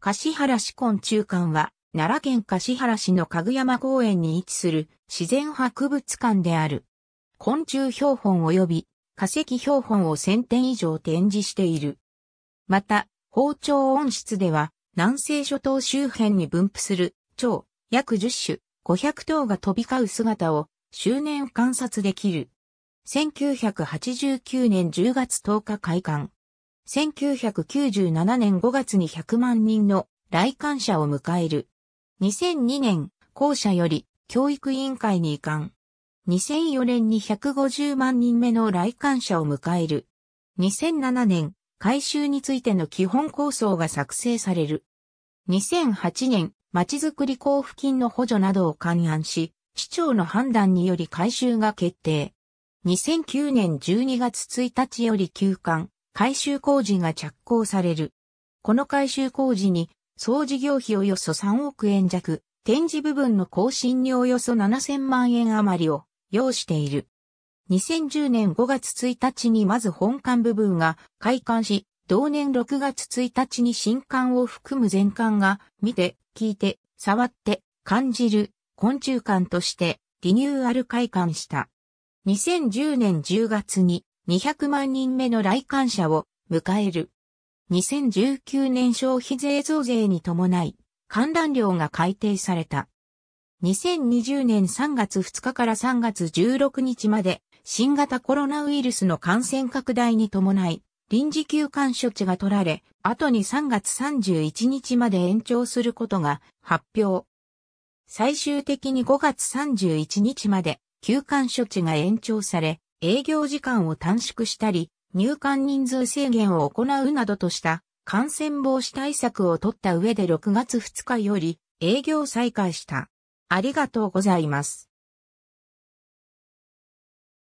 柏原市根中館は、奈良県柏原市の家具山公園に位置する自然博物館である。昆虫標本及び化石標本を1000点以上展示している。また、包丁温室では、南西諸島周辺に分布する蝶約10種500頭が飛び交う姿を周年観察できる。1989年10月10日開館。1997年5月に100万人の来館者を迎える。2002年、校舎より教育委員会に移管。2004年に150万人目の来館者を迎える。2007年、改修についての基本構想が作成される。2008年、町づくり交付金の補助などを勘案し、市長の判断により改修が決定。2009年12月1日より休館。改修工事が着工される。この改修工事に、総事業費およそ3億円弱、展示部分の更新におよそ7000万円余りを要している。2010年5月1日にまず本館部分が開館し、同年6月1日に新館を含む全館が見て、聞いて、触って、感じる、昆虫館としてリニューアル開館した。2010年10月に200万人目の来館者を迎える。2019年消費税増税に伴い、観覧料が改定された。2020年3月2日から3月16日まで、新型コロナウイルスの感染拡大に伴い、臨時休館処置が取られ、後に3月31日まで延長することが発表。最終的に5月31日まで休館処置が延長され、営業時間を短縮したり、入館人数制限を行うなどとした感染防止対策を取った上で6月2日より営業再開した。ありがとうございます。